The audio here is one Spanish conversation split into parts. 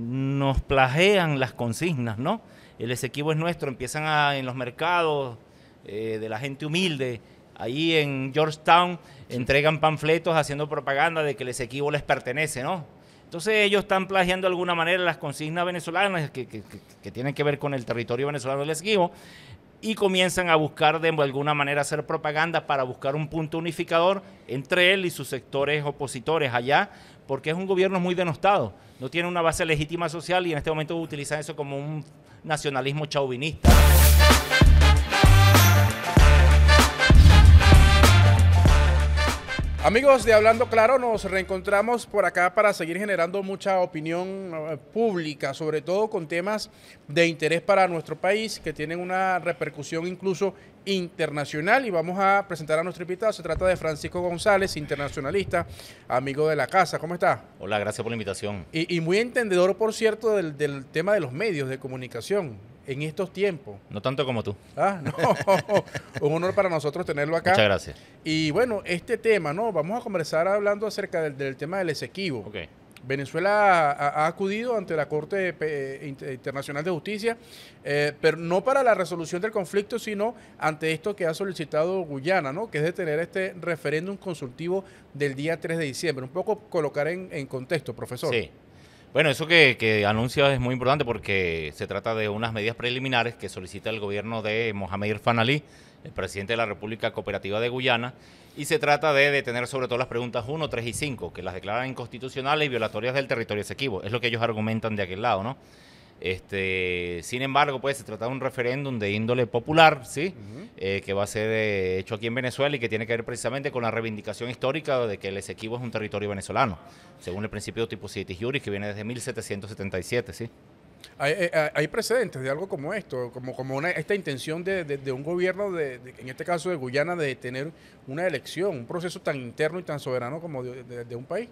nos plagean las consignas, ¿no? El Esequibo es nuestro, empiezan en los mercados eh, de la gente humilde, ahí en Georgetown, entregan panfletos haciendo propaganda de que el Esequibo les pertenece, ¿no? Entonces ellos están plagiando de alguna manera las consignas venezolanas que, que tienen que ver con el territorio venezolano del Esequibo, y comienzan a buscar de alguna manera hacer propaganda para buscar un punto unificador entre él y sus sectores opositores allá, porque es un gobierno muy denostado, no tiene una base legítima social y en este momento utilizan eso como un nacionalismo chauvinista. Amigos de Hablando Claro, nos reencontramos por acá para seguir generando mucha opinión eh, pública, sobre todo con temas de interés para nuestro país, que tienen una repercusión incluso internacional. Y vamos a presentar a nuestro invitado. Se trata de Francisco González, internacionalista, amigo de la casa. ¿Cómo está? Hola, gracias por la invitación. Y, muy entendedor, por cierto, del, del tema de los medios de comunicación en estos tiempos. No tanto como tú. Ah, no. Un honor para nosotros tenerlo acá. Muchas gracias. Y bueno, este tema, ¿no? Vamos a conversar hablando acerca del, tema del Esequibo. Okay. Venezuela ha, acudido ante la Corte eh, Internacional de Justicia, eh, pero no para la resolución del conflicto, sino ante esto que ha solicitado Guyana, ¿no? que es detener este referéndum consultivo del día 3 de diciembre. Un poco colocar en, en contexto, profesor. Sí. Bueno, eso que, que anuncia es muy importante porque se trata de unas medidas preliminares que solicita el gobierno de Mohamed Irfan el presidente de la República Cooperativa de Guyana, y se trata de detener sobre todo las preguntas 1, 3 y 5, que las declaran inconstitucionales y violatorias del territorio Esequibo. Es lo que ellos argumentan de aquel lado, ¿no? Este, sin embargo, puede se trata de un referéndum de índole popular, ¿sí? Eh, que va a ser eh, hecho aquí en Venezuela y que tiene que ver precisamente con la reivindicación histórica de que el Esequibo es un territorio venezolano, según el principio tipo tipo juris que viene desde 1777, ¿sí? Eh, hay, precedentes de algo como esto, como, esta intención de, un gobierno, de, en este caso de Guyana, de tener una elección, un proceso tan interno y tan soberano como de un país.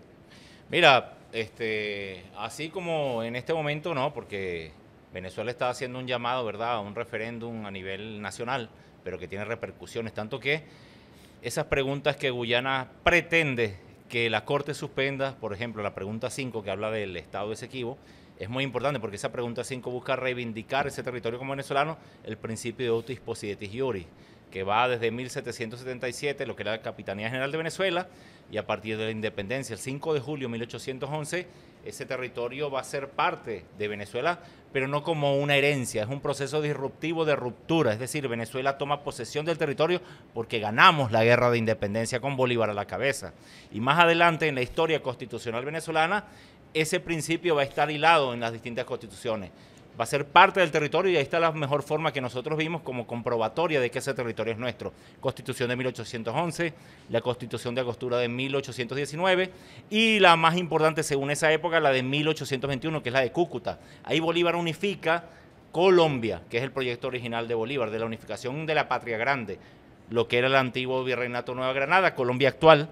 Mira, este, así como en este momento no, porque Venezuela está haciendo un llamado, ¿verdad?, a un referéndum a nivel nacional, pero que tiene repercusiones, tanto que esas preguntas que Guyana pretende que la Corte suspenda, por ejemplo, la pregunta 5 que habla del estado de Esequibo, es muy importante porque esa pregunta 5 busca reivindicar ese territorio como venezolano, el principio de autis posidetis iuris que va desde 1777, lo que era la Capitanía General de Venezuela, y a partir de la independencia, el 5 de julio de 1811, ese territorio va a ser parte de Venezuela, pero no como una herencia, es un proceso disruptivo de ruptura, es decir, Venezuela toma posesión del territorio porque ganamos la guerra de independencia con Bolívar a la cabeza. Y más adelante en la historia constitucional venezolana, ese principio va a estar hilado en las distintas constituciones va a ser parte del territorio y ahí está la mejor forma que nosotros vimos como comprobatoria de que ese territorio es nuestro. Constitución de 1811, la Constitución de Agostura de 1819 y la más importante según esa época, la de 1821, que es la de Cúcuta. Ahí Bolívar unifica Colombia, que es el proyecto original de Bolívar, de la unificación de la patria grande, lo que era el antiguo virreinato Nueva Granada, Colombia actual,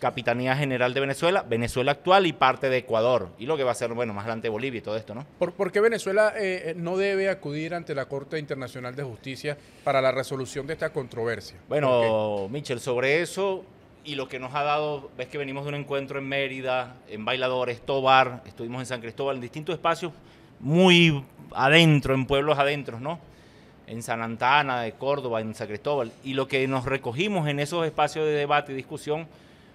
Capitanía General de Venezuela, Venezuela actual y parte de Ecuador. Y lo que va a ser, bueno, más adelante Bolivia y todo esto, ¿no? ¿Por, qué Venezuela eh, eh, no debe acudir ante la Corte Internacional de Justicia para la resolución de esta controversia? Bueno, Michel, sobre eso y lo que nos ha dado, ves que venimos de un encuentro en Mérida, en Bailadores, Tobar, estuvimos en San Cristóbal, en distintos espacios muy adentro, en pueblos adentros, ¿no? En San Antana, de Córdoba, en San Cristóbal. Y lo que nos recogimos en esos espacios de debate y discusión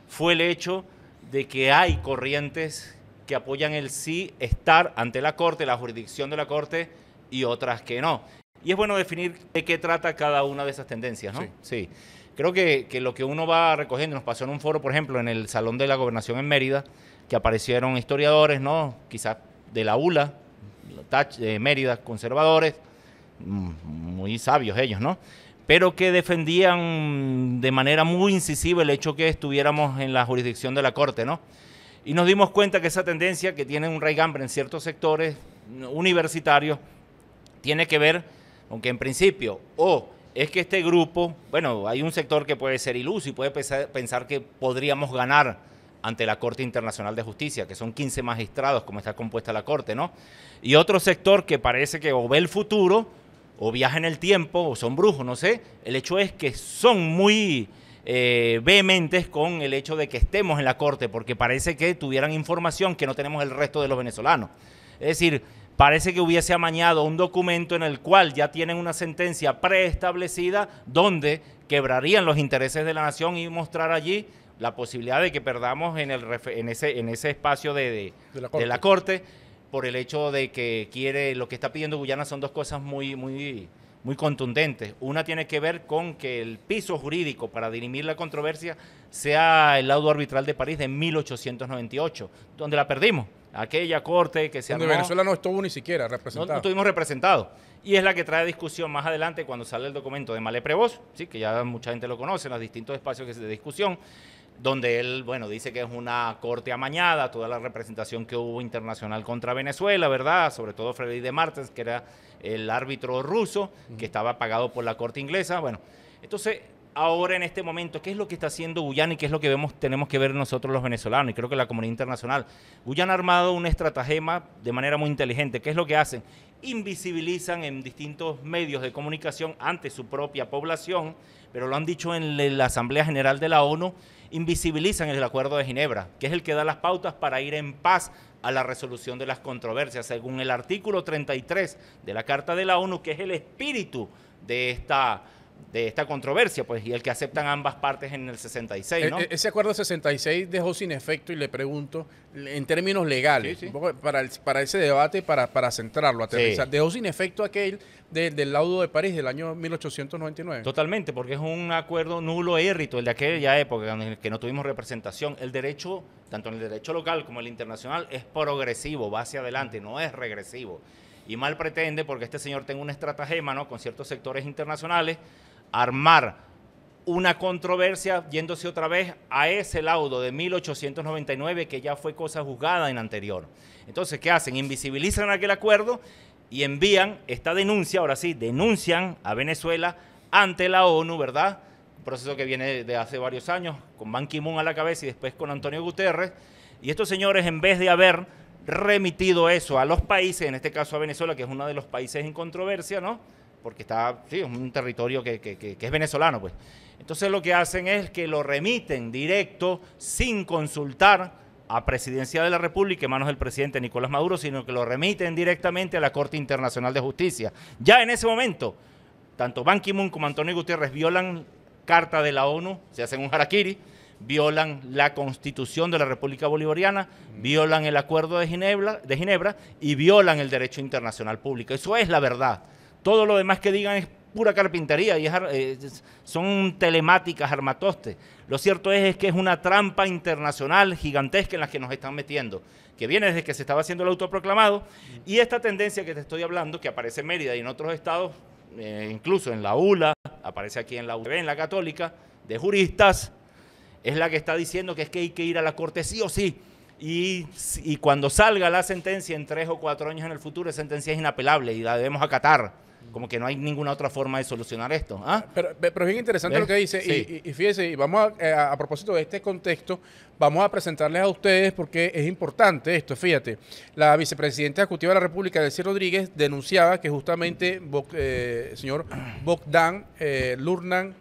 fue el hecho de que hay corrientes que apoyan el sí estar ante la Corte, la jurisdicción de la Corte, y otras que no. Y es bueno definir de qué trata cada una de esas tendencias, ¿no? Sí. Creo que, que, lo que uno va recogiendo, nos pasó en un foro, por ejemplo, en el Salón de la Gobernación en Mérida, que aparecieron historiadores, ¿no? Quizás de la ULA, de eh, Mérida, conservadores, mm, muy sabios ellos, ¿no? pero que defendían de manera muy incisiva el hecho que estuviéramos en la jurisdicción de la Corte, ¿no? Y nos dimos cuenta que esa tendencia que tiene un raigambre en ciertos sectores universitarios tiene que ver, aunque en principio, o es que este grupo, bueno, hay un sector que puede ser iluso y puede pensar que podríamos ganar ante la Corte Internacional de Justicia, que son 15 magistrados como está compuesta la Corte, ¿no? Y otro sector que parece que o ve el futuro o viajan en el tiempo, o son brujos, no sé. El hecho es que son muy eh, vehementes con el hecho de que estemos en la corte, porque parece que tuvieran información que no tenemos el resto de los venezolanos. Es decir, parece que hubiese amañado un documento en el cual ya tienen una sentencia preestablecida donde quebrarían los intereses de la nación y mostrar allí la posibilidad de que perdamos en, el, en, ese, en ese espacio de la corte por el hecho de que quiere, lo que está pidiendo Guyana son dos cosas muy, muy, muy contundentes. Una tiene que ver con que el piso jurídico para dirimir la controversia sea el laudo arbitral de París de 1898, donde la perdimos. Aquella corte que se donde Venezuela no estuvo ni siquiera representada. No, estuvimos representados. Y es la que trae discusión más adelante cuando sale el documento de Malé ¿sí? que ya mucha gente lo conoce en los distintos espacios de discusión donde él, bueno, dice que es una corte amañada, toda la representación que hubo internacional contra Venezuela, ¿verdad? Sobre todo Freddy de Martens, que era el árbitro ruso, que estaba pagado por la corte inglesa. Bueno, entonces, ahora en este momento, ¿qué es lo que está haciendo Guyana y qué es lo que vemos, tenemos que ver nosotros los venezolanos y creo que la comunidad internacional? Guyana ha armado un estratagema de manera muy inteligente. ¿Qué es lo que hacen? invisibilizan en distintos medios de comunicación ante su propia población, pero lo han dicho en la Asamblea General de la ONU, invisibilizan el Acuerdo de Ginebra, que es el que da las pautas para ir en paz a la resolución de las controversias, según el artículo 33 de la Carta de la ONU, que es el espíritu de esta de esta controversia, pues, y el que aceptan ambas partes en el 66, e-, ¿no? E-, ese acuerdo 66 dejó sin efecto, y le pregunto, en términos legales, Para, para ese debate, para, para centrarlo, aterrizar, dejó sin efecto aquel del laudo de París del año 1899. Totalmente, porque es un acuerdo nulo e el de aquella época en el que no tuvimos representación. El derecho, tanto en el derecho local como el internacional, es progresivo, va hacia adelante, no es regresivo. Y mal pretende, porque este señor tiene un estratagema ¿no? con ciertos sectores internacionales, armar una controversia yéndose otra vez a ese laudo de 1899 que ya fue cosa juzgada en anterior. Entonces, ¿qué hacen? Invisibilizan aquel acuerdo y envían esta denuncia, ahora sí, denuncian a Venezuela ante la ONU, ¿verdad? Un proceso que viene de hace varios años, con Ban Ki-moon a la cabeza y después con Antonio Guterres. Y estos señores, en vez de haber remitido eso a los países, en este caso a Venezuela, que es uno de los países en controversia, ¿no? Porque está, sí, es un territorio que, es venezolano, pues. Entonces lo que hacen es que lo remiten directo, sin consultar a presidencia de la República en manos del presidente Nicolás Maduro, sino que lo remiten directamente a la Corte Internacional de Justicia. Ya en ese momento, tanto Ban Ki-moon como Antonio Gutiérrez violan carta de la ONU, se hacen un harakiri, violan la Constitución de la República Bolivariana, violan el Acuerdo de Ginebra, de Ginebra y violan el derecho internacional público. Eso es la verdad. Todo lo demás que digan es pura carpintería y eh, son telemáticas armatoste Lo cierto es, que es una trampa internacional gigantesca en la que nos están metiendo, que viene desde que se estaba haciendo el autoproclamado y esta tendencia que te estoy hablando, que aparece en Mérida y en otros estados, eh, incluso en la ULA, aparece aquí en la UTV, en la Católica, de juristas es la que está diciendo que es que hay que ir a la corte sí o sí. Y, cuando salga la sentencia en tres o cuatro años en el futuro, esa sentencia es inapelable y la debemos acatar como que no hay ninguna otra forma de solucionar esto. ¿ah? Pero, es bien interesante lo que dice. Y, fíjese, y vamos eh, a, propósito de este contexto, vamos a presentarles a ustedes porque es importante esto. Fíjate, la vicepresidenta ejecutiva de la República, Delcy Rodríguez, denunciaba que justamente, eh, señor Bogdan eh, Lurnan,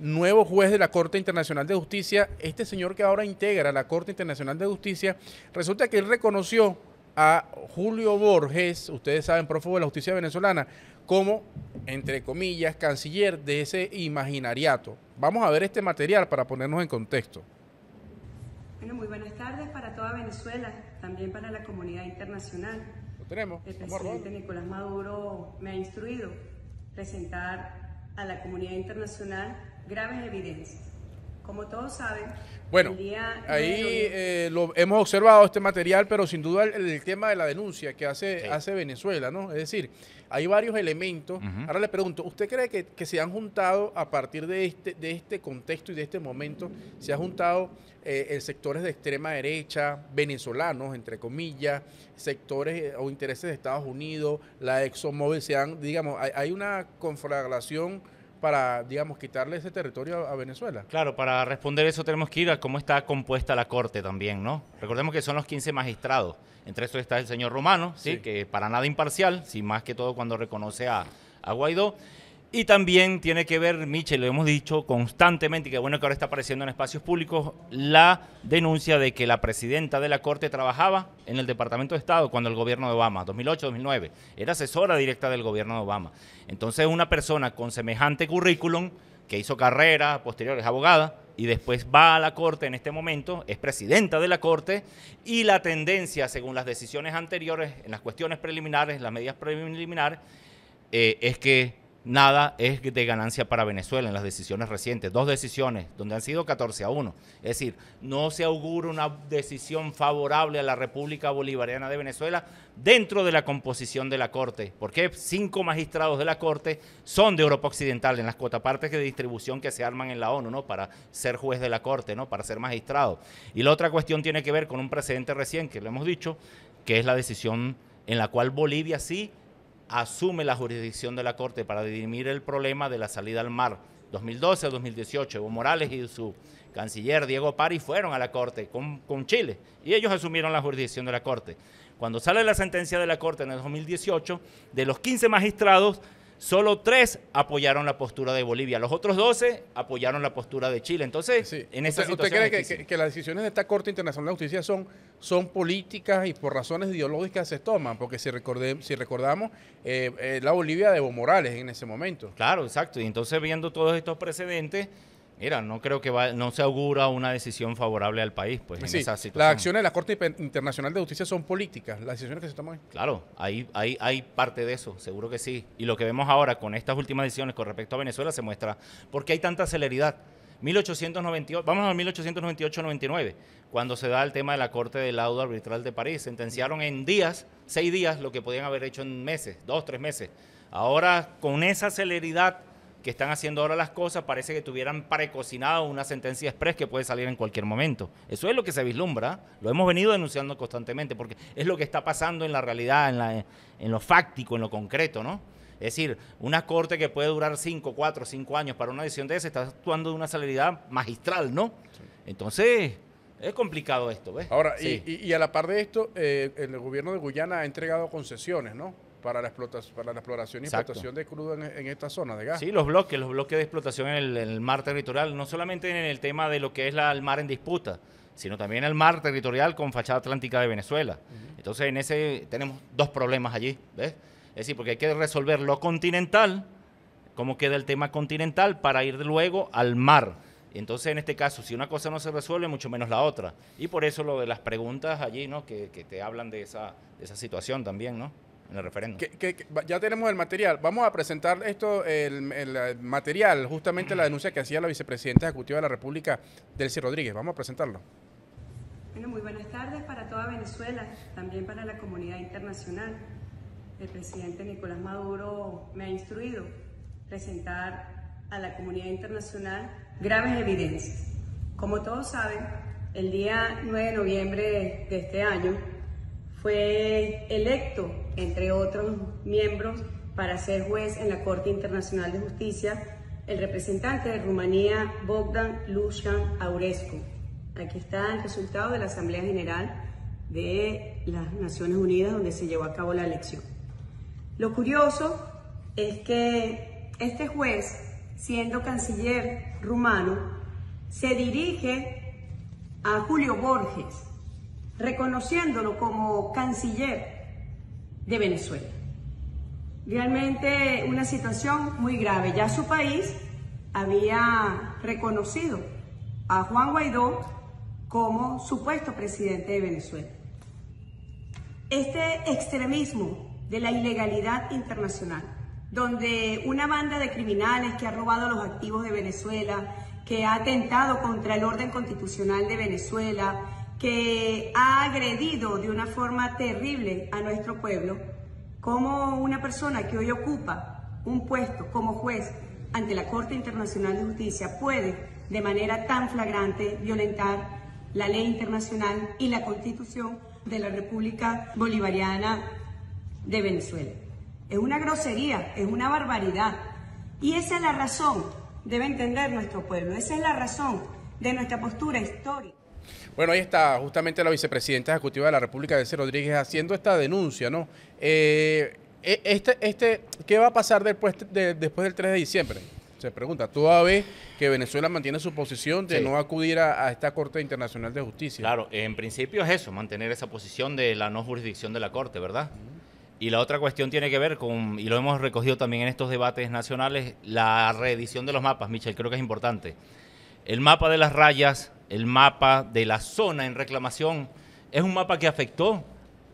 nuevo juez de la Corte Internacional de Justicia, este señor que ahora integra la Corte Internacional de Justicia, resulta que él reconoció a Julio Borges, ustedes saben, prófugo de la justicia venezolana, como, entre comillas, canciller de ese imaginariato. Vamos a ver este material para ponernos en contexto. Bueno, muy buenas tardes para toda Venezuela, también para la comunidad internacional. Lo tenemos. El presidente Nicolás Maduro me ha instruido presentar a la comunidad internacional graves evidencias. Como todos saben, bueno, el día ahí eh, lo, hemos observado este material, pero sin duda el, tema de la denuncia que hace, hace Venezuela, ¿no? Es decir, hay varios elementos. Ahora le pregunto, ¿usted cree que, se han juntado a partir de este, de este contexto y de este momento, se han juntado eh, sectores de extrema derecha, venezolanos, entre comillas, sectores eh, o intereses de Estados Unidos, la ExxonMobil, se han, digamos, hay, hay una conflagración para, digamos, quitarle ese territorio a, Venezuela. Claro, para responder eso tenemos que ir a cómo está compuesta la Corte también, ¿no? Recordemos que son los 15 magistrados. Entre estos está el señor Romano, ¿sí? que para nada imparcial, sin más que todo cuando reconoce a, a Guaidó. Y también tiene que ver, Michel, lo hemos dicho constantemente, y que bueno que ahora está apareciendo en espacios públicos, la denuncia de que la presidenta de la Corte trabajaba en el Departamento de Estado cuando el gobierno de Obama, 2008-2009, era asesora directa del gobierno de Obama. Entonces una persona con semejante currículum, que hizo carrera, posterior es abogada, y después va a la Corte en este momento, es presidenta de la Corte, y la tendencia, según las decisiones anteriores, en las cuestiones preliminares, las medidas preliminares, eh, es que nada es de ganancia para Venezuela en las decisiones recientes. Dos decisiones donde han sido 14 a 1. Es decir, no se augura una decisión favorable a la República Bolivariana de Venezuela dentro de la composición de la Corte, porque cinco magistrados de la Corte son de Europa Occidental en las cuotapartes de distribución que se arman en la ONU, ¿no? Para ser juez de la Corte, ¿no? Para ser magistrado. Y la otra cuestión tiene que ver con un precedente recién que lo hemos dicho, que es la decisión en la cual Bolivia sí asume la jurisdicción de la Corte para dirimir el problema de la salida al mar. 2012 2018, Evo Morales y su canciller Diego Pari fueron a la Corte con, con Chile y ellos asumieron la jurisdicción de la Corte. Cuando sale la sentencia de la Corte en el 2018, de los 15 magistrados, Solo tres apoyaron la postura de Bolivia. Los otros doce apoyaron la postura de Chile. Entonces, en esta ¿Usted, situación ¿Usted cree que, las decisiones de esta Corte Internacional de Justicia son, son políticas y por razones ideológicas se toman? Porque si, si recordamos, eh, eh, la Bolivia de Evo Morales en ese momento. Claro, exacto. Y entonces, viendo todos estos precedentes, mira, no creo que no se augura una decisión favorable al país, pues en esa situación. Las acciones de la Corte Internacional de Justicia son políticas, las decisiones que se toman. Claro, ahí hay, hay parte de eso, seguro que sí. Y lo que vemos ahora con estas últimas decisiones con respecto a Venezuela se muestra por qué hay tanta celeridad. 1898, vamos a 1898-99, cuando se da el tema de la Corte del Laudo Arbitral de París. Sentenciaron en días, seis días, lo que podían haber hecho en meses, dos, tres meses. Ahora, con esa celeridad que están haciendo ahora las cosas parece que tuvieran precocinado una sentencia express que puede salir en cualquier momento. Eso es lo que se vislumbra, lo hemos venido denunciando constantemente, porque es lo que está pasando en la realidad, en, la, en lo fáctico, en lo concreto, ¿no? Es decir, una corte que puede durar 5, 4, cinco años para una decisión de esa está actuando de una celeridad magistral, ¿no? Entonces, es complicado esto, ¿ves? Ahora, y, a la par de esto, eh, el gobierno de Guyana ha entregado concesiones, ¿no? para la, explotación, para la exploración y explotación de crudo en, esta zona de gas. Sí, los bloques, los bloques de explotación en el, mar territorial, no solamente en el tema de lo que es el mar en disputa, sino también el mar territorial con fachada atlántica de Venezuela. Entonces, en ese tenemos dos problemas allí, ¿ves? Es decir, porque hay que resolver lo continental, cómo queda el tema continental, para ir luego al mar. Entonces, en este caso, si una cosa no se resuelve, mucho menos la otra. Y por eso lo de las preguntas allí, ¿no? Que, te hablan de esa, de esa situación también, ¿no? en el referéndum. Que, ya tenemos el material. Vamos a presentar esto, el, material, justamente la denuncia que hacía la vicepresidenta ejecutiva de la República, Delcy Rodríguez. Vamos a presentarlo. Bueno, muy buenas tardes para toda Venezuela, también para la comunidad internacional. El presidente Nicolás Maduro me ha instruido presentar a la comunidad internacional graves evidencias. Como todos saben, el día 9 de noviembre de este año, fue electo, entre otros miembros, para ser juez en la Corte Internacional de Justicia el representante de Rumanía, Bogdan Lucian Aurescu. Aquí está el resultado de la Asamblea General de las Naciones Unidas donde se llevó a cabo la elección. Lo curioso es que este juez, siendo canciller rumano, se dirige a Julio Borges, reconociéndolo como canciller de Venezuela. Realmente una situación muy grave. Ya su país había reconocido a Juan Guaidó como supuesto presidente de Venezuela. Este extremismo de la ilegalidad internacional, donde una banda de criminales que ha robado los activos de Venezuela, que ha atentado contra el orden constitucional de Venezuela, que ha agredido de una forma terrible a nuestro pueblo, como una persona que hoy ocupa un puesto como juez ante la Corte Internacional de Justicia puede de manera tan flagrante violentar la ley internacional y la constitución de la República Bolivariana de Venezuela. Es una grosería, es una barbaridad. Y esa es la razón, debe entender nuestro pueblo, esa es la razón de nuestra postura histórica. Bueno, ahí está justamente la vicepresidenta ejecutiva de la República, D.C. Rodríguez, haciendo esta denuncia, ¿no? Eh, e-, este, este, ¿Qué va a pasar después, después del 3 de diciembre? Se pregunta, ¿Tú vez que Venezuela mantiene su posición de no acudir a, esta Corte Internacional de Justicia. Claro, en principio es eso, mantener esa posición de la no jurisdicción de la Corte, ¿verdad? Y la otra cuestión tiene que ver con, y lo hemos recogido también en estos debates nacionales, la reedición de los mapas, Michel, creo que es importante. El mapa de las rayas el mapa de la zona en reclamación, es un mapa que afectó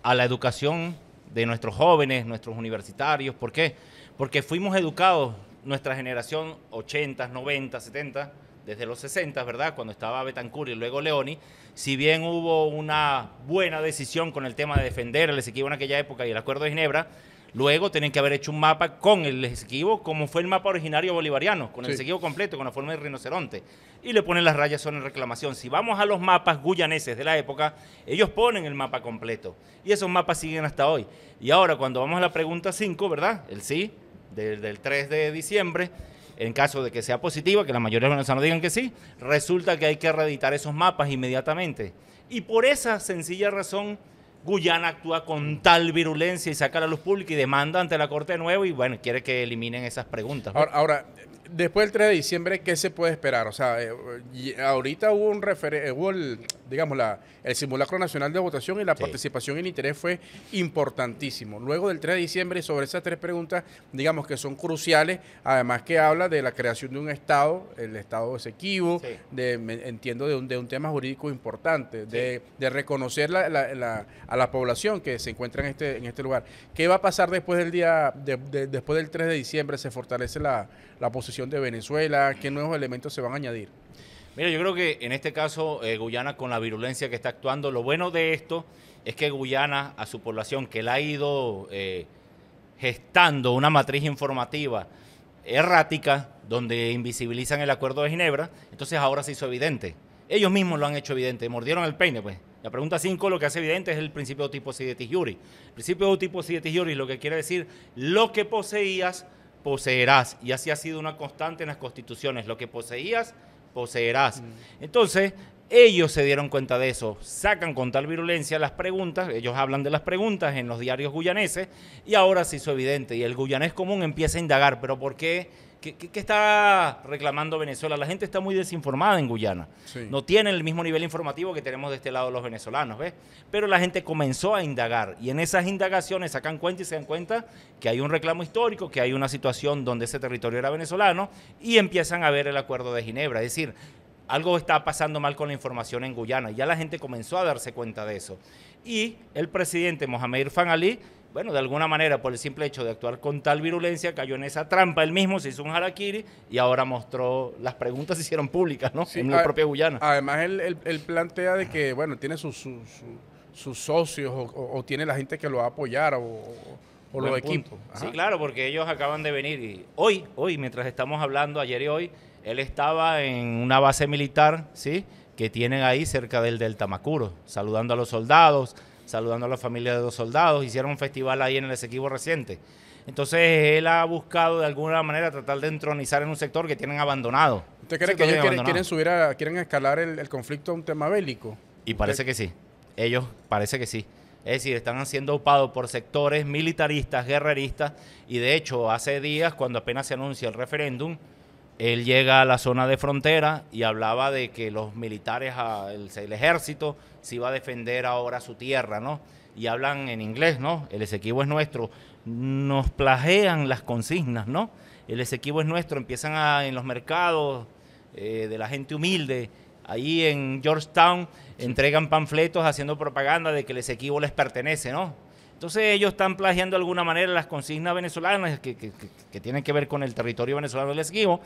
a la educación de nuestros jóvenes, nuestros universitarios. ¿Por qué? Porque fuimos educados, nuestra generación 80, 90, 70, desde los 60, ¿verdad? Cuando estaba Betancur y luego Leoni, si bien hubo una buena decisión con el tema de defender el Esequibo en aquella época y el Acuerdo de Ginebra, Luego tienen que haber hecho un mapa con el esquivo como fue el mapa originario bolivariano, con el exequivo completo, con la forma de rinoceronte. Y le ponen las rayas son en reclamación. Si vamos a los mapas guyaneses de la época, ellos ponen el mapa completo. Y esos mapas siguen hasta hoy. Y ahora, cuando vamos a la pregunta 5, ¿verdad? El sí, del, del 3 de diciembre, en caso de que sea positiva, que la mayoría de los venezolanos digan que sí, resulta que hay que reeditar esos mapas inmediatamente. Y por esa sencilla razón Guyana actúa con tal virulencia y saca la luz pública y demanda ante la Corte de nuevo y bueno, quiere que eliminen esas preguntas. ahora, después del 3 de diciembre, ¿qué se puede esperar? O sea, eh, ahorita hubo un eh, el, digamos, la, el simulacro nacional de votación y la participación en interés fue importantísimo. Luego del 3 de diciembre, sobre esas tres preguntas, digamos que son cruciales, además que habla de la creación de un Estado, el Estado Esequibo, de, entiendo de un, tema jurídico importante, de, de, reconocer a la población que se encuentra en este, en este lugar. ¿Qué va a pasar después del día, después del 3 de diciembre? ¿Se fortalece la la posición de Venezuela, qué nuevos elementos se van a añadir. Mira, yo creo que en este caso eh, Guyana con la virulencia que está actuando, lo bueno de esto es que Guyana a su población que le ha ido eh, gestando una matriz informativa errática donde invisibilizan el acuerdo de Ginebra, entonces ahora se hizo evidente. Ellos mismos lo han hecho evidente, mordieron el peine, pues. La pregunta 5 lo que hace evidente es el principio de tipo Sidetis Yuri. El principio de tipo de lo que quiere decir lo que poseías poseerás. Y así ha sido una constante en las constituciones. Lo que poseías, poseerás. Mm. Entonces, ellos se dieron cuenta de eso. Sacan con tal virulencia las preguntas, ellos hablan de las preguntas en los diarios guyaneses, y ahora se hizo evidente. Y el guyanés común empieza a indagar, pero ¿por qué? ¿Qué, está reclamando Venezuela? La gente está muy desinformada en Guyana. No tiene el mismo nivel informativo que tenemos de este lado los venezolanos, ¿ves? Pero la gente comenzó a indagar y en esas indagaciones sacan cuenta y se dan cuenta que hay un reclamo histórico, que hay una situación donde ese territorio era venezolano y empiezan a ver el acuerdo de Ginebra. Es decir, algo está pasando mal con la información en Guyana. Ya la gente comenzó a darse cuenta de eso. Y el presidente Mohamed Irfan Ali bueno, de alguna manera, por el simple hecho de actuar con tal virulencia, cayó en esa trampa él mismo, se hizo un harakiri y ahora mostró, las preguntas se hicieron públicas, ¿no? en la propia Guyana. Además, él, plantea de que, bueno, tiene sus, sus, socios o, tiene la gente que lo va a apoyar o, o los equipos. Sí, claro, porque ellos acaban de venir y hoy, hoy, mientras estamos hablando, ayer y hoy, él estaba en una base militar, ¿sí? Que tienen ahí cerca del Delta Macuro, saludando a los soldados, saludando a la familia de dos soldados. Hicieron un festival ahí en el Esequibo reciente. Entonces él ha buscado de alguna manera tratar de entronizar en un sector que tienen abandonado. ¿Usted cree que ellos quieren, subir a, quieren escalar el, conflicto a un tema bélico? Y parece eh, que sí. Ellos parece que sí. Es decir, están siendo opados por sectores militaristas, guerreristas, y de hecho hace días, cuando apenas se anuncia el referéndum, él llega a la zona de frontera y hablaba de que los militares, ah, el, ejército, se iba a defender ahora su tierra, ¿no? Y hablan en inglés, ¿no? El Esequibo es nuestro. Nos plagean las consignas, ¿no? El Esequibo es nuestro. Empiezan en los mercados eh, de la gente humilde, ahí en Georgetown, entregan panfletos haciendo propaganda de que el Esequibo les pertenece, ¿no? Entonces ellos están plagiando de alguna manera las consignas venezolanas que, tienen que ver con el territorio venezolano del esquivo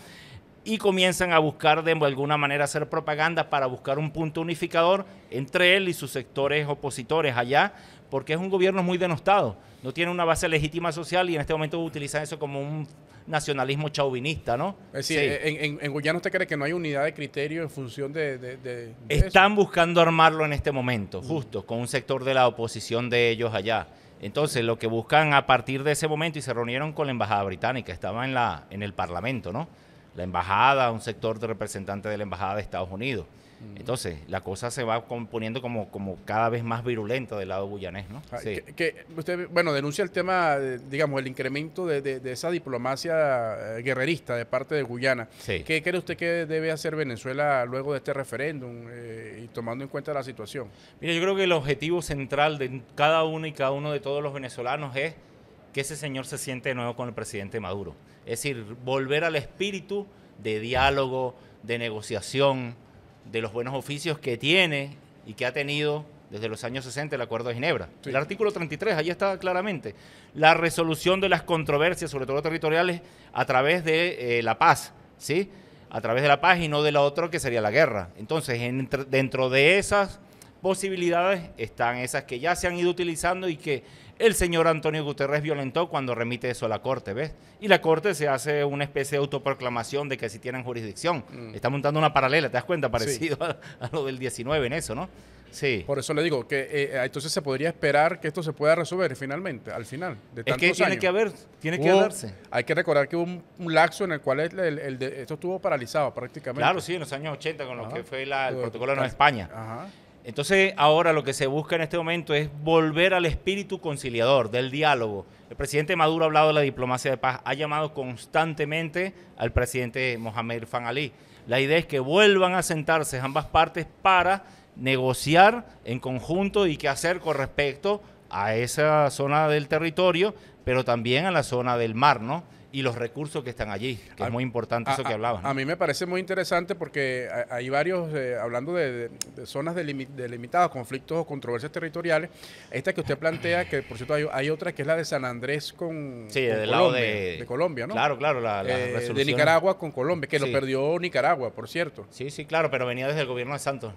y comienzan a buscar de alguna manera hacer propaganda para buscar un punto unificador entre él y sus sectores opositores allá, porque es un gobierno muy denostado, no tiene una base legítima social y en este momento utilizan eso como un nacionalismo chauvinista, ¿no? Es decir, en, en, Guyana usted cree que no hay unidad de criterio en función de... Están buscando armarlo en este momento, mm. justo, con un sector de la oposición de ellos allá. Entonces, lo que buscan a partir de ese momento, y se reunieron con la embajada británica, estaba en, el Parlamento, ¿no? La embajada, un sector de representantes de la embajada de Estados Unidos. Entonces, la cosa se va componiendo como, como cada vez más virulenta del lado guyanés. ¿no? Ah, que, usted, bueno, denuncia el tema, digamos, el incremento de, esa diplomacia eh, guerrerista de parte de Guyana. ¿Qué cree usted que debe hacer Venezuela luego de este referéndum eh, y tomando en cuenta la situación? Mire, yo creo que el objetivo central de cada uno y cada uno de todos los venezolanos es que ese señor se siente de nuevo con el presidente Maduro. Es decir, volver al espíritu de diálogo, de negociación, de los buenos oficios que tiene y que ha tenido desde los años 60 el Acuerdo de Ginebra. El artículo 33, ahí está claramente. La resolución de las controversias, sobre todo territoriales, a través de eh, la paz, ¿sí? A través de la paz y no de la otra que sería la guerra. Entonces, dentro de esas posibilidades están esas que ya se han ido utilizando y que el señor Antonio Guterres violentó cuando remite eso a la Corte, ¿ves? Y la Corte se hace una especie de autoproclamación de que si tienen jurisdicción. Mm. Está montando una paralela, ¿te das cuenta? Parecido a, lo del 19 en eso, ¿no? Sí. Por eso le digo que eh, eh, entonces se podría esperar que esto se pueda resolver finalmente, al final de Es que tiene que haber, tiene que darse. Hay que recordar que hubo un, laxo en el cual el, esto estuvo paralizado prácticamente. Claro, sí, en los años 80 con lo que fue el protocolo de España. Ajá. Entonces, ahora lo que se busca en este momento es volver al espíritu conciliador del diálogo. El presidente Maduro ha hablado de la diplomacia de paz, ha llamado constantemente al presidente Mohamed Irfan Ali. La idea es que vuelvan a sentarse ambas partes para negociar en conjunto y qué hacer con respecto a esa zona del territorio, pero también a la zona del mar, ¿no? y los recursos que están allí, que es ah, muy importante ah, eso que ah, hablabas. A mí me parece muy interesante porque hay varios, eh, hablando de, zonas delimitadas, conflictos o controversias territoriales, esta que usted plantea, que por cierto hay, hay otra que es la de San Andrés con, sí, del lado de, Colombia, ¿no? Claro, claro, la, eh, resolución. De Nicaragua con Colombia, que lo perdió Nicaragua, por cierto. Sí, sí, claro, pero venía desde el gobierno de Santos.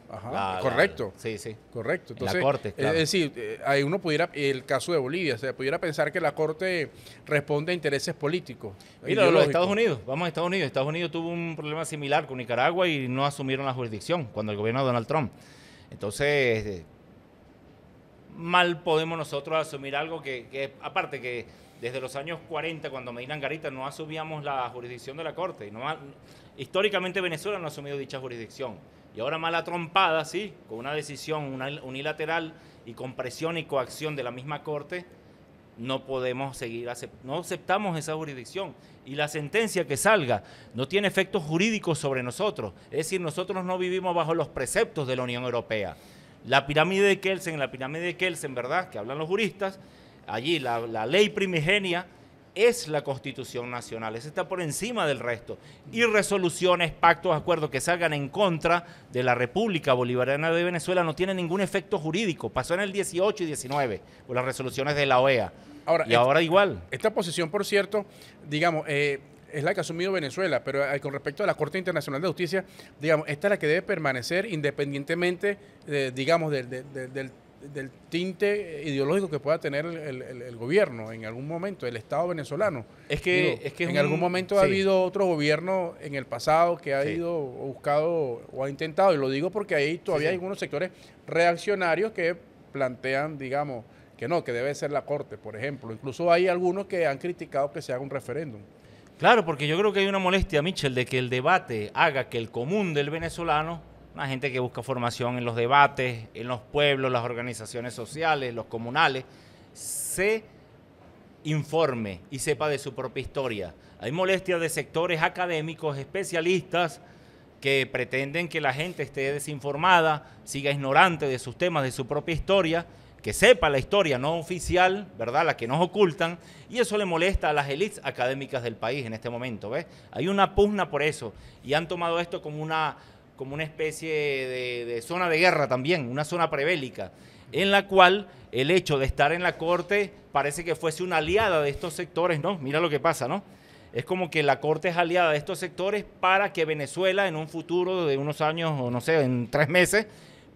correcto. sí, sí. Correcto. Entonces, la corte, eh, Es decir, ahí uno pudiera, el caso de Bolivia, se pudiera pensar que la corte responde a intereses políticos y Mira, los Estados Unidos, vamos a Estados Unidos. Estados Unidos tuvo un problema similar con Nicaragua y no asumieron la jurisdicción cuando el gobierno de Donald Trump. Entonces, este, mal podemos nosotros asumir algo que, aparte que desde los años 40, cuando Medina Garita, no asumíamos la jurisdicción de la Corte. No, históricamente Venezuela no ha asumido dicha jurisdicción. Y ahora mala trompada, sí, con una decisión unilateral y con presión y coacción de la misma Corte, no podemos seguir, no aceptamos esa jurisdicción y la sentencia que salga no tiene efectos jurídicos sobre nosotros, es decir, nosotros no vivimos bajo los preceptos de la Unión Europea. La pirámide de Kelsen, la pirámide de Kelsen, ¿verdad? Que hablan los juristas, allí la, ley primigenia es la Constitución Nacional, esa está por encima del resto. Y resoluciones, pactos, acuerdos que salgan en contra de la República Bolivariana de Venezuela no tienen ningún efecto jurídico. Pasó en el 18 y 19, con las resoluciones de la OEA y ahora igual. Esta posición, por cierto, digamos, eh, es la que ha asumido Venezuela, pero eh, con respecto a la Corte Internacional de Justicia, digamos, esta es la que debe permanecer independientemente, digamos, del, tinte ideológico que pueda tener el, gobierno en algún momento, el Estado venezolano. Es que, es que en algún momento ha habido otro gobierno en el pasado que ha ido buscado o ha intentado, y lo digo porque ahí todavía hay algunos sectores reaccionarios que plantean, digamos, que no, que debe ser la Corte, por ejemplo. Incluso hay algunos que han criticado que se haga un referéndum. Claro, porque yo creo que hay una molestia, Michel, de que el debate haga que el común del venezolano, la gente que busca formación en los debates, en los pueblos, las organizaciones sociales, los comunales, se informe y sepa de su propia historia. Hay molestia de sectores académicos, especialistas, que pretenden que la gente esté desinformada, siga ignorante de sus temas, de su propia historia, que sepa la historia no oficial, ¿verdad? La que nos ocultan, y eso le molesta a las élites académicas del país en este momento, ¿ves? Hay una pugna por eso, y han tomado esto como una, como una especie de, de zona de guerra también, una zona prebélica, en la cual el hecho de estar en la corte parece que fuese una aliada de estos sectores, ¿no? Mira lo que pasa, ¿no? es como que la Corte es aliada de estos sectores para que Venezuela en un futuro de unos años o no sé, en tres meses,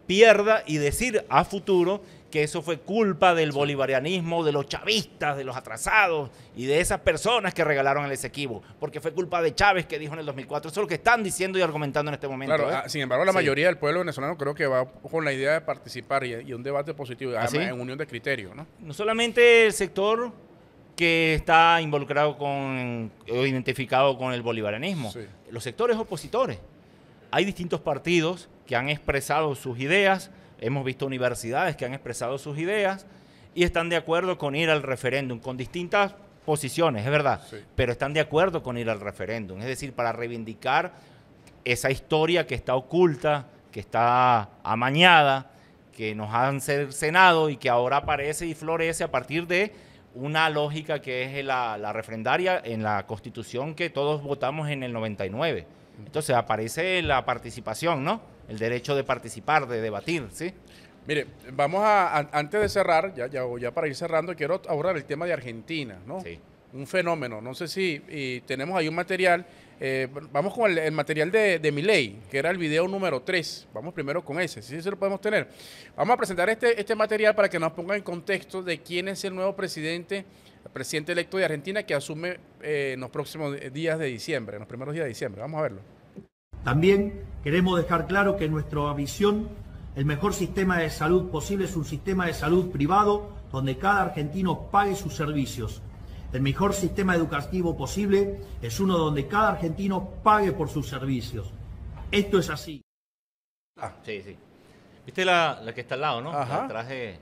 pierda y decir a futuro que eso fue culpa del bolivarianismo, de los chavistas, de los atrasados y de esas personas que regalaron el Esequibo, porque fue culpa de Chávez que dijo en el 2004. Eso es lo que están diciendo y argumentando en este momento. ¿eh? Ah, sin embargo, la mayoría del pueblo venezolano creo que va con la idea de participar y, un debate positivo, ¿Ah, además en unión de criterios. ¿no? solamente el sector que está involucrado con o identificado con el bolivarianismo, los sectores opositores. Hay distintos partidos que han expresado sus ideas, Hemos visto universidades que han expresado sus ideas y están de acuerdo con ir al referéndum, con distintas posiciones, es verdad, pero están de acuerdo con ir al referéndum, es decir, para reivindicar esa historia que está oculta, que está amañada, que nos han cercenado y que ahora aparece y florece a partir de una lógica que es la, la, refrendaria en la constitución que todos votamos en el 99. Entonces aparece la participación, ¿no? el derecho de participar, de debatir, ¿sí? Mire, vamos a, antes de cerrar, ya, ya para ir cerrando, quiero abordar el tema de Argentina, ¿no? Sí. Un fenómeno, no sé si tenemos ahí un material, eh, vamos con el, material de, mi ley, que era el video número 3, vamos primero con ese, si ¿sí? se lo podemos tener. Vamos a presentar este, este material para que nos ponga en contexto de quién es el nuevo presidente, presidente electo de Argentina que asume eh, en los próximos días de diciembre, en los primeros días de diciembre, vamos a verlo. También queremos dejar claro que nuestra visión, el mejor sistema de salud posible es un sistema de salud privado donde cada argentino pague sus servicios. El mejor sistema educativo posible es uno donde cada argentino pague por sus servicios. Esto es así. Ah, sí, sí. ¿Viste la, que está al lado, no? La traje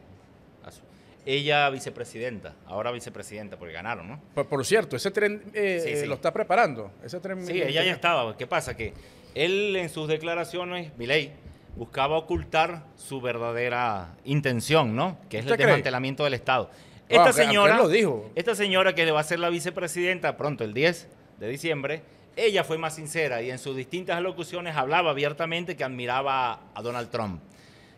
Ella vicepresidenta, ahora vicepresidenta, porque ganaron, ¿no? Por, cierto, ese tren eh, lo está preparando. Ese sí, ella ya estaba. ¿Qué pasa? Que él en sus declaraciones, Milei, buscaba ocultar su verdadera intención, ¿no? Que es el desmantelamiento del Estado. Ah, esta señora, lo dijo. esta señora que le va a ser la vicepresidenta pronto el 10 de diciembre, ella fue más sincera y en sus distintas alocuciones hablaba abiertamente que admiraba a Donald Trump.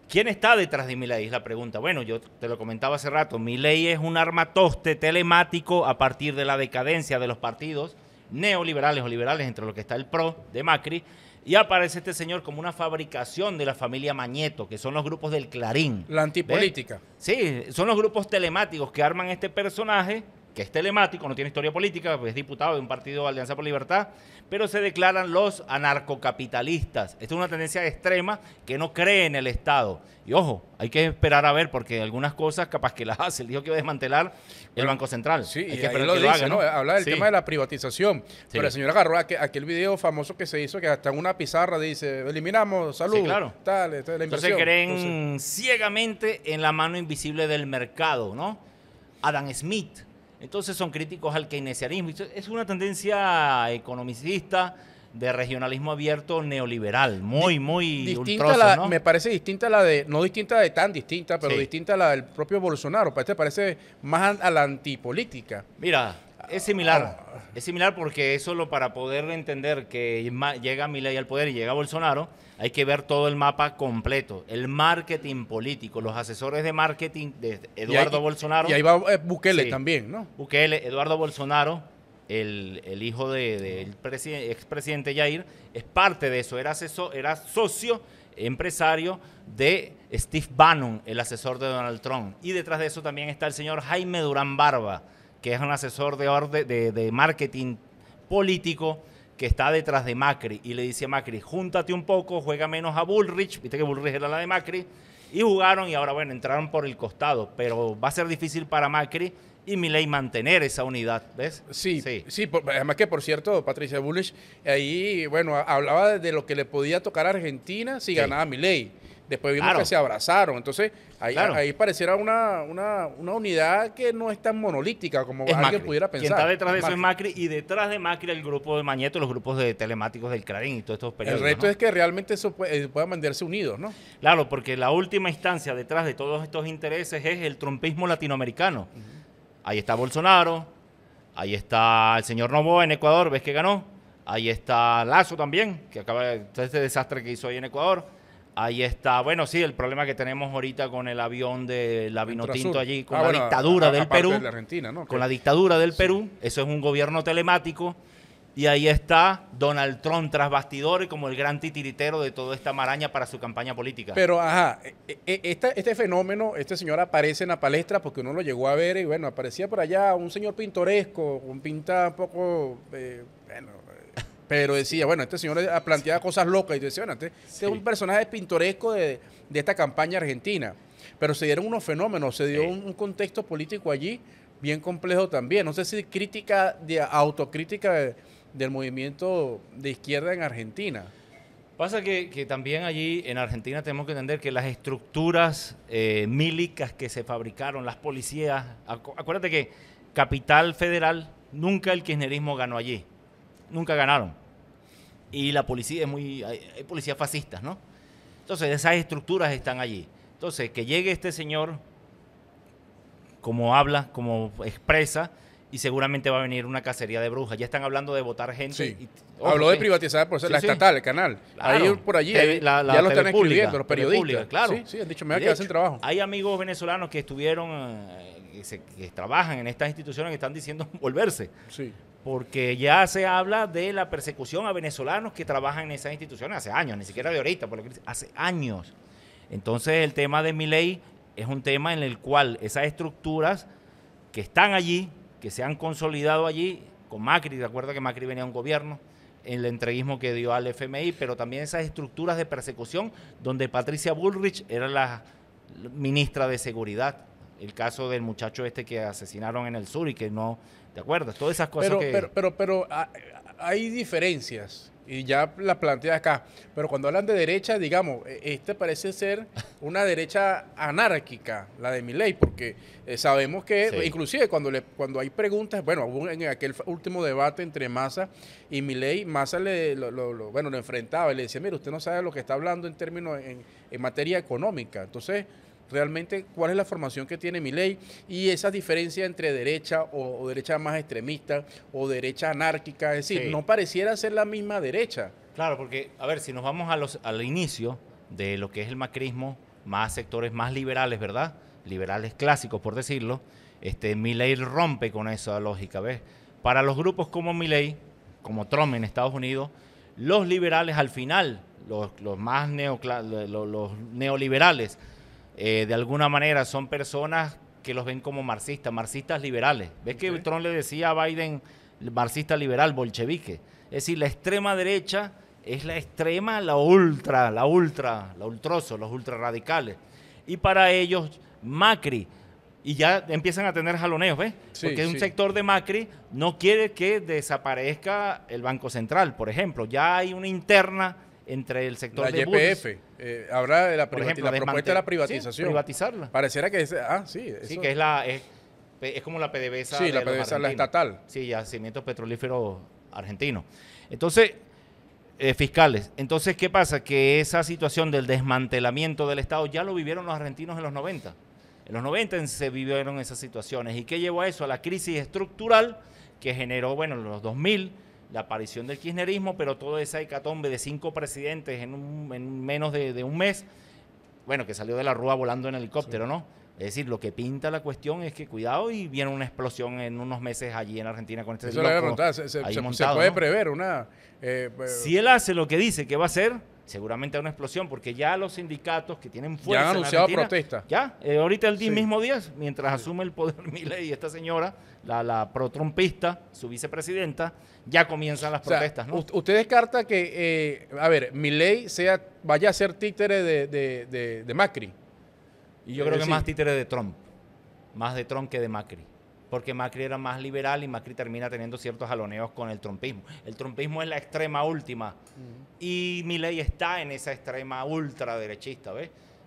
¿Quién está detrás de Milei? Es la pregunta. Bueno, yo te lo comentaba hace rato. Milei es un armatoste telemático a partir de la decadencia de los partidos neoliberales o liberales, entre los que está el PRO de Macri, y aparece este señor como una fabricación de la familia Mañeto, que son los grupos del Clarín. La antipolítica. Sí, son los grupos telemáticos que arman este personaje que es telemático, no tiene historia política, pues es diputado de un partido de Alianza por Libertad, pero se declaran los anarcocapitalistas. Esta es una tendencia extrema que no cree en el Estado. Y ojo, hay que esperar a ver, porque algunas cosas capaz que las hace. el dijo que iba a desmantelar el Banco Central. Sí, y que lo dice, ¿no? Habla del tema de la privatización. Pero el señor agarró aquel, video famoso que se hizo, que hasta en una pizarra dice, eliminamos salud, sí, claro. Entonces creen ciegamente en la mano invisible del mercado, ¿no? Adam Smith entonces son críticos al keynesianismo. Es una tendencia economicista de regionalismo abierto neoliberal, muy, muy distinta Me parece distinta la de, no distinta de tan distinta, pero distinta a la del propio Bolsonaro. ¿Para Este parece más a la antipolítica. Mira, es similar. Ah, ah. Es similar porque es solo para poder entender que llega Milei al poder y llega Bolsonaro hay que ver todo el mapa completo, el marketing político, los asesores de marketing de Eduardo Bolsonaro. Y ahí va eh, Bukele también, ¿no? Bukele, Eduardo Bolsonaro, el, hijo del de, expresidente Jair, es parte de eso, era, asesor, era socio empresario de Steve Bannon, el asesor de Donald Trump. Y detrás de eso también está el señor Jaime Durán Barba, que es un asesor de, de marketing político que está detrás de Macri y le dice a Macri, júntate un poco, juega menos a Bullrich, viste que Bullrich era la de Macri, y jugaron y ahora, bueno, entraron por el costado, pero va a ser difícil para Macri y Milei mantener esa unidad, ¿ves? Sí, sí, sí además que por cierto, Patricia Bullrich ahí, bueno, hablaba de lo que le podía tocar a Argentina si ganaba Milei. Después vimos que se abrazaron. Entonces, ahí, ahí pareciera una, una, unidad que no es tan monolítica como alguien pudiera pensar. Quien está detrás de eso es Macri y detrás de Macri el grupo de Mañeto, los grupos de telemáticos del clarín y todos estos periodos. El reto es que realmente eso eh, pueda mantenerse unidos, ¿no? Claro, porque la última instancia detrás de todos estos intereses es el trumpismo latinoamericano. Ahí está Bolsonaro, ahí está el señor Novoa en Ecuador, ¿ves que ganó? Ahí está Lazo también, que acaba de este desastre que hizo ahí en Ecuador. Ahí está. Bueno, sí, el problema que tenemos ahorita con el avión de la Vinotinto allí, con la dictadura del Perú. Con la dictadura del Perú. Eso es un gobierno telemático. Y ahí está Donald Trump tras bastidores como el gran titiritero de toda esta maraña para su campaña política. Pero, ajá, este, este fenómeno, este señor aparece en la palestra porque uno lo llegó a ver y bueno, aparecía por allá un señor pintoresco, un pinta un poco, eh, bueno, pero decía, bueno, este señor ha planteado cosas locas y yo decía, bueno, este, es un personaje pintoresco de, esta campaña argentina. Pero se dieron unos fenómenos, se dio un, contexto político allí bien complejo también. No sé si crítica, de autocrítica del movimiento de izquierda en Argentina. Pasa que, también allí en Argentina tenemos que entender que las estructuras eh, mílicas milicas que se fabricaron, las policías, acuérdate que Capital Federal, nunca el kirchnerismo ganó allí, nunca ganaron y la policía es muy. Hay, policías fascistas, ¿no? Entonces, esas estructuras están allí. Entonces, que llegue este señor, como habla, como expresa, y seguramente va a venir una cacería de brujas. Ya están hablando de votar gente. Sí. Y, Habló de privatizar por ser la estatal, el canal. Ahí por allí, eh, ya lo están los periodistas. claro. Sí, han dicho, me que hacen trabajo. Hay amigos venezolanos que estuvieron, eh, que, trabajan en estas instituciones que están diciendo volverse. Sí porque ya se habla de la persecución a venezolanos que trabajan en esas instituciones hace años, ni siquiera de ahorita, por hace años. Entonces el tema de mi ley es un tema en el cual esas estructuras que están allí, que se han consolidado allí, con Macri, de acuerdo que Macri venía a un gobierno? en El entreguismo que dio al FMI, pero también esas estructuras de persecución donde Patricia Bullrich era la ministra de Seguridad el caso del muchacho este que asesinaron en el sur y que no, ¿te acuerdas? Todas esas cosas pero, que... Pero, pero, ah, hay diferencias y ya la plantea acá, pero cuando hablan de derecha, digamos, e, este parece ser una derecha anárquica, la de ley, porque eh, sabemos que, inclusive cuando, le, cuando hay preguntas, bueno, en aquel último debate entre Massa y ley, Massa le, lo, bueno, lo enfrentaba y le decía, mire, usted no sabe lo que está hablando en términos, en materia económica, entonces realmente cuál es la formación que tiene mi y esa diferencia entre derecha o, derecha más extremista o derecha anárquica. Es decir, no pareciera ser la misma derecha. Claro, porque, a ver, si nos vamos a los, al inicio de lo que es el macrismo, más sectores más liberales, ¿verdad? Liberales clásicos, por decirlo. Este, Milley rompe con esa lógica, ¿ves? Para los grupos como Milley, como Trump en Estados Unidos, los liberales al final, los, más los neoliberales, eh, de alguna manera son personas que los ven como marxistas, marxistas liberales. ¿Ves que Trump le decía a Biden marxista liberal, bolchevique? Es decir, la extrema derecha es la extrema, la ultra, la ultra, la ultroso, los ultrarradicales. Y para ellos, Macri, y ya empiezan a tener jaloneos, ¿ves? Porque un sector de Macri no quiere que desaparezca el Banco Central, por ejemplo. Ya hay una interna entre el sector la de YPF. Eh, habrá de la, propuesta de la privatización. privatizarla. Pareciera que es, ah, sí. Sí, que es la es, es como la PDVSA. Sí, la PDVSA, la estatal. Sí, yacimiento petrolíferos argentinos. Entonces, eh, fiscales. Entonces, ¿qué pasa? Que esa situación del desmantelamiento del Estado ya lo vivieron los argentinos en los 90. En los 90 se vivieron esas situaciones. ¿Y qué llevó a eso? A la crisis estructural que generó, bueno, los 2000 la aparición del kirchnerismo, pero toda esa hecatombe de cinco presidentes en, un, en menos de, un mes, bueno, que salió de la rúa volando en helicóptero, ¿no? Es decir, lo que pinta la cuestión es que cuidado y viene una explosión en unos meses allí en Argentina con este se, puede prever una... Eh, eh, si él hace lo que dice que va a hacer, seguramente una explosión, porque ya los sindicatos que tienen fuerza. Ya han anunciado protesta. Ya, eh, ahorita el mismo día, mientras asume el poder y esta señora, la, la trumpista su vicepresidenta, ya comienzan las protestas. ¿no? Usted descarta que, eh, a ver, Miley sea, vaya a ser títere de, Macri. Y yo creo que más títere de Trump. Más de Trump que de Macri porque Macri era más liberal y Macri termina teniendo ciertos jaloneos con el trumpismo. El trumpismo es la extrema última y Milei está en esa extrema ultraderechista,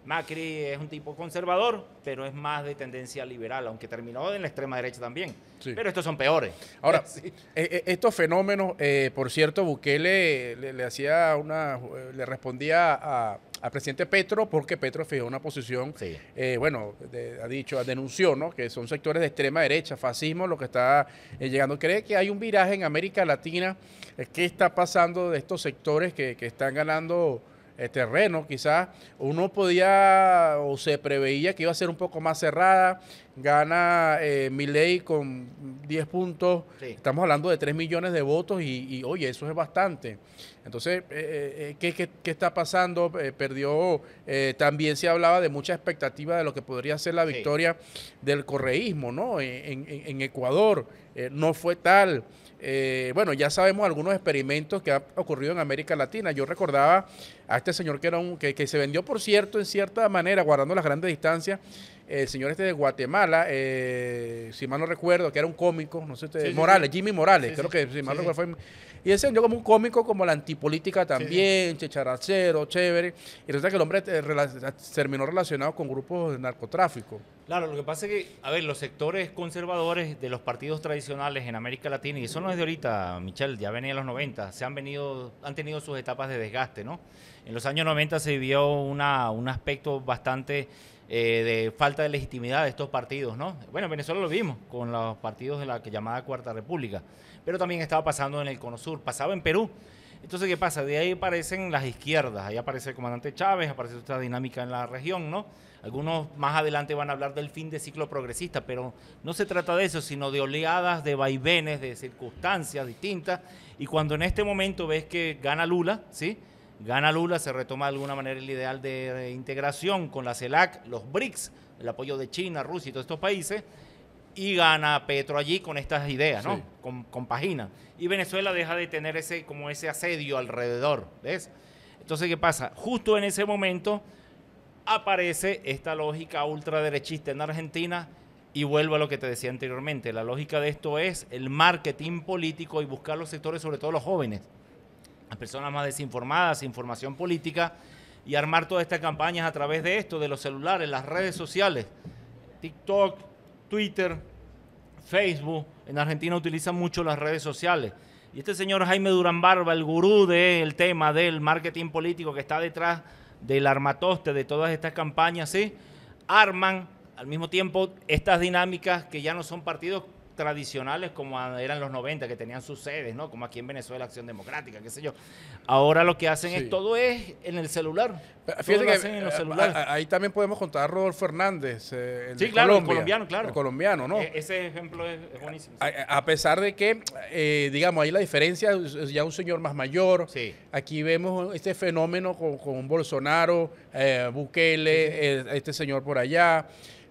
Macri es un tipo conservador, pero es más de tendencia liberal, aunque terminó en la extrema derecha también. Pero estos son peores. Ahora, e, e, estos fenómenos, eh, por cierto, Bukele le, hacía una, le respondía a, al presidente Petro porque Petro fijó una posición, eh, bueno, ha dicho, denunció, ¿no? Que son sectores de extrema derecha, fascismo, lo que está eh, llegando. ¿Cree que hay un viraje en América Latina? Eh, ¿Qué está pasando de estos sectores que, están ganando terreno? Quizás uno podía o se preveía que iba a ser un poco más cerrada. Gana Milei con 10 puntos. Estamos hablando de 3 millones de votos y, y oye, eso es bastante. Entonces, eh, eh, eh, ¿qué, está pasando? perdió, también se hablaba de mucha expectativa de lo que podría ser la victoria del correísmo, ¿no? En, Ecuador no fue tal. bueno, ya sabemos algunos experimentos que han ocurrido en América Latina. Yo recordaba a este señor que, era un, que, se vendió, por cierto, en cierta manera, guardando las grandes distancias, el señor este de Guatemala, si mal no recuerdo, que era un cómico, no sé usted, Morales, Jimmy Morales, creo que si mal no recuerdo fue y ese yo como un cómico, como la antipolítica también, checharacero, chévere. Y resulta que el hombre eh, terminó relacionado con grupos de narcotráfico. Claro, lo que pasa es que, a ver, los sectores conservadores de los partidos tradicionales en América Latina, y eso no es de ahorita, Michelle, ya venía en los 90, se han, venido, han tenido sus etapas de desgaste, ¿no? En los años 90 se vivió una, un aspecto bastante eh, de falta de legitimidad de estos partidos, ¿no? Bueno, en Venezuela lo vimos con los partidos de la llamada Cuarta República pero también estaba pasando en el Cono Sur, pasaba en Perú. Entonces, ¿qué pasa? De ahí aparecen las izquierdas, ahí aparece el comandante Chávez, aparece otra dinámica en la región, ¿no? Algunos más adelante van a hablar del fin de ciclo progresista, pero no se trata de eso, sino de oleadas, de vaivenes, de circunstancias distintas. Y cuando en este momento ves que gana Lula, ¿sí? Gana Lula, se retoma de alguna manera el ideal de integración con la CELAC, los BRICS, el apoyo de China, Rusia y todos estos países y gana Petro allí con estas ideas, ¿no? Con, con pagina. Y Venezuela deja de tener ese, como ese asedio alrededor, ¿ves? Entonces, ¿qué pasa? Justo en ese momento aparece esta lógica ultraderechista en Argentina y vuelvo a lo que te decía anteriormente. La lógica de esto es el marketing político y buscar los sectores, sobre todo los jóvenes, las personas más desinformadas, información política, y armar todas estas campañas a través de esto, de los celulares, las redes sociales, TikTok, Twitter, Facebook. En Argentina utilizan mucho las redes sociales. Y este señor Jaime Durán Barba, el gurú del tema del marketing político que está detrás del armatoste de todas estas campañas, ¿sí? arman al mismo tiempo estas dinámicas que ya no son partidos tradicionales como eran los 90, que tenían sus sedes, ¿no? Como aquí en Venezuela, Acción Democrática, qué sé yo. Ahora lo que hacen es todo es en el celular. ahí también podemos contar a Rodolfo Fernández, eh, el, claro, colombiano, claro. El colombiano, ¿no? E-, ese ejemplo es, buenísimo. A, pesar de que, eh, digamos, ahí la diferencia ya un señor más mayor. Aquí vemos este fenómeno con, Bolsonaro, eh, Bukele, este señor por allá.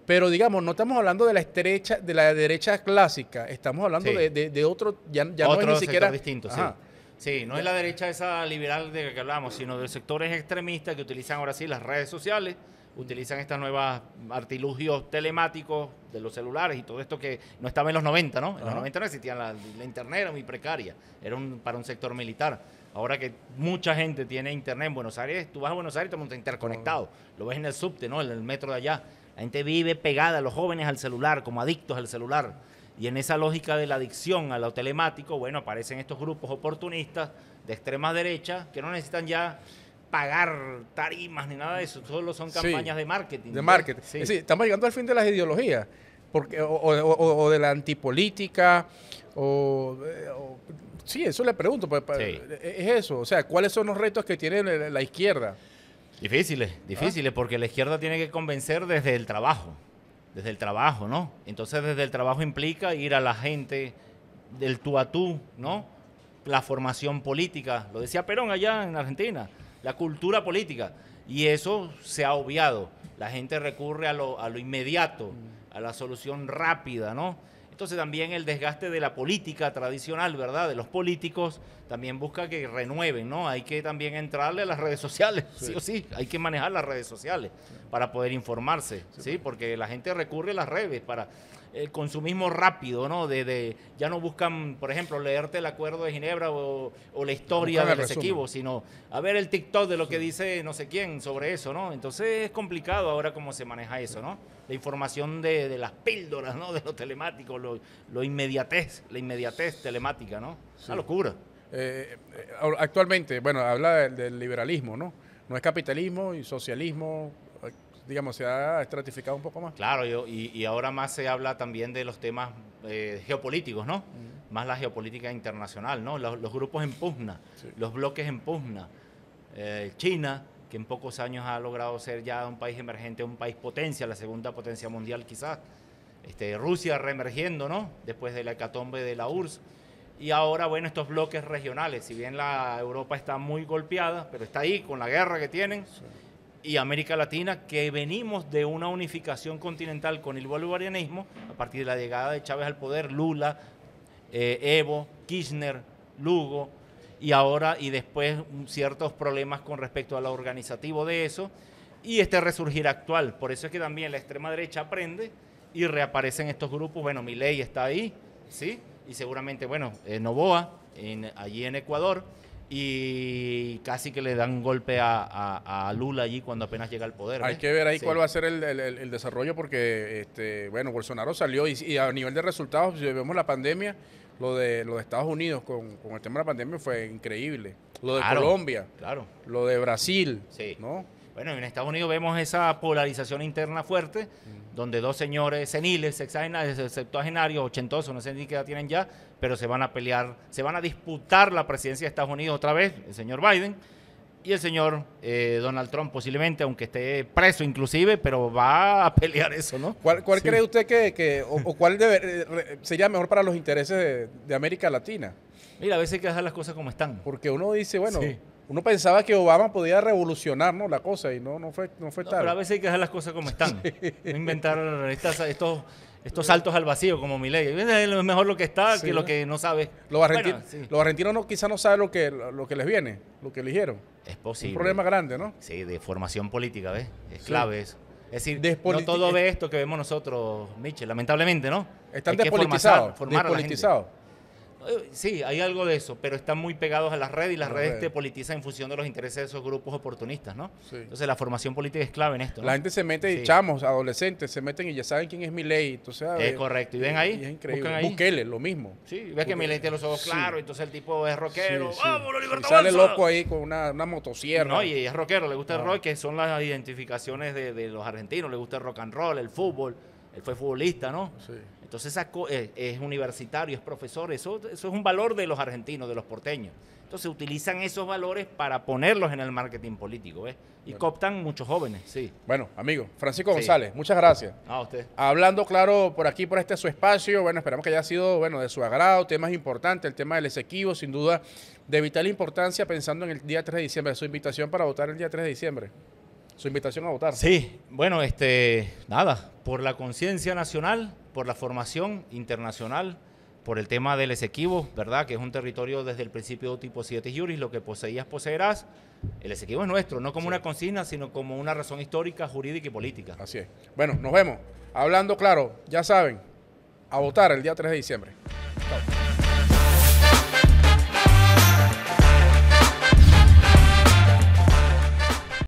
Pero digamos, no estamos hablando de la estrecha, de la derecha clásica, estamos hablando de, de, otro, ya, no es ni siquiera. distinto, sí. Sí, no es la derecha esa liberal de la que hablamos, sino de sectores extremistas que utilizan ahora sí las redes sociales, utilizan estas nuevas artilugios telemáticos de los celulares y todo esto que no estaba en los 90, ¿no? En los 90 no existía la, internet, era muy precaria, era para un sector militar. Ahora que mucha gente tiene internet en Buenos Aires, tú vas a Buenos Aires y te interconectado. Lo ves en el subte, ¿no? En el metro de allá la gente vive pegada, los jóvenes al celular, como adictos al celular. Y en esa lógica de la adicción a lo telemático, bueno, aparecen estos grupos oportunistas de extrema derecha que no necesitan ya pagar tarimas ni nada de eso, solo son campañas de marketing. De marketing. estamos llegando al fin de las ideologías porque, o, de la antipolítica, eh, o, sí, eso le pregunto, pues, es eso, o sea, ¿cuáles son los retos que tiene la izquierda? Difíciles, ah. difíciles, porque la izquierda tiene que convencer desde el trabajo, desde el trabajo, ¿no? Entonces desde el trabajo implica ir a la gente del tú a tú, ¿no? La formación política, lo decía Perón allá en Argentina, la cultura política, y eso se ha obviado. La gente recurre a lo, a lo inmediato, mm. a la solución rápida, ¿no? Entonces también el desgaste de la política tradicional, ¿verdad? De los políticos, también busca que renueven, ¿no? Hay que también entrarle a las redes sociales, sí, sí o sí, hay que manejar las redes sociales para poder informarse, ¿sí? Pues. Porque la gente recurre a las redes para el eh, consumismo rápido, ¿no? De, ya no buscan, por ejemplo, leerte el Acuerdo de Ginebra o, la historia del Esequibo, sino a ver el TikTok de lo que dice no sé quién sobre eso, ¿no? Entonces es complicado ahora cómo se maneja eso, ¿no? La información de, las píldoras, ¿no? De lo telemático, lo, inmediatez, la inmediatez telemática, ¿no? Una locura. Eh, eh, actualmente, bueno, habla del, del liberalismo, ¿no? No es capitalismo y socialismo, digamos, se ha estratificado un poco más. Claro, y, ahora más se habla también de los temas eh, geopolíticos, ¿no? Más la geopolítica internacional, ¿no? Los, grupos en pugna, los bloques en pugna. Eh, China, que en pocos años ha logrado ser ya un país emergente, un país potencia, la segunda potencia mundial quizás. Este, Rusia reemergiendo, ¿no? Después de la hecatombe de la URSS. Y ahora, bueno, estos bloques regionales, si bien la Europa está muy golpeada, pero está ahí con la guerra que tienen, y América Latina, que venimos de una unificación continental con el bolivarianismo, a partir de la llegada de Chávez al poder, Lula, eh, Evo, Kirchner, Lugo, y ahora y después ciertos problemas con respecto a lo organizativo de eso, y este resurgir actual. Por eso es que también la extrema derecha aprende y reaparecen estos grupos. Bueno, mi ley está ahí, ¿sí? Y seguramente, bueno, eh, Novoa, allí en Ecuador y casi que le dan golpe a, Lula allí cuando apenas llega al poder. Hay que ver ahí cuál va a ser el, desarrollo porque, este, bueno, Bolsonaro salió y, a nivel de resultados, si vemos la pandemia, lo de, los Estados Unidos con, el tema de la pandemia fue increíble. Lo de Colombia, claro. lo de Brasil, sí. ¿no? Bueno, en Estados Unidos vemos esa polarización interna fuerte, donde dos señores seniles, sexagenarios, septuagenarios, ochentosos, no sé ni qué edad tienen ya, pero se van a pelear, se van a disputar la presidencia de Estados Unidos otra vez, el señor Biden y el señor eh, Donald Trump posiblemente, aunque esté preso inclusive, pero va a pelear eso, ¿no? ¿Cuál, cree usted que, o, cuál eh, sería mejor para los intereses de, América Latina? Mira, a veces hay que dejar las cosas como están. Porque uno dice, bueno, uno pensaba que Obama podía revolucionar ¿no? la cosa y no, no fue, no fue tal. Pero a veces hay que dejar las cosas como están. No inventar estas, estos estos saltos al vacío como mi ley. Es mejor lo que está que lo que no sabe. Los, argentinos los argentinos no, quizás no saben lo que, lo que les viene, lo que eligieron. Es posible. Un problema grande, ¿no? Sí, de formación política, ¿ves? Es clave eso. Es decir, no todo ve esto que vemos nosotros, Michel, lamentablemente, ¿no? Están despolitizados. Despolitizados. Eh, sí, hay algo de eso, pero están muy pegados a las redes y las redes te politizan en función de los intereses de esos grupos oportunistas, ¿no? Entonces la formación política es clave en esto. ¿no? La gente se mete y chamos, adolescentes, se meten y ya saben quién es Miley, entonces... Es correcto, y ven ahí, es increíble. Bukele, lo mismo. Sí, ve que Miley tiene los ojos claros, entonces el tipo es rockero, sale loco ahí con una, motosierra. No, y es rockero, le gusta el ah. rock, que son las identificaciones de, de los argentinos, le gusta el rock and roll, el fútbol, él fue futbolista, ¿no? Sí. Entonces eh, es universitario, es profesor, eso, eso es un valor de los argentinos, de los porteños. Entonces utilizan esos valores para ponerlos en el marketing político, ¿ves? Y cooptan muchos jóvenes, sí. Bueno, amigo, Francisco González, muchas gracias. A usted. Hablando, claro, por aquí, por este su espacio, bueno, esperamos que haya sido, bueno, de su agrado, temas importantes, el tema del exequivo, sin duda, de vital importancia, pensando en el día 3 de diciembre, su invitación para votar el día 3 de diciembre su invitación a votar. Sí, bueno, este, nada, por la conciencia nacional, por la formación internacional, por el tema del Esequibo, ¿verdad? Que es un territorio desde el principio tipo 7 juris, lo que poseías poseerás. El Esequibo es nuestro, no como una consigna, sino como una razón histórica, jurídica y política. Así es. Bueno, nos vemos. Hablando claro, ya saben, a votar el día 3 de diciembre.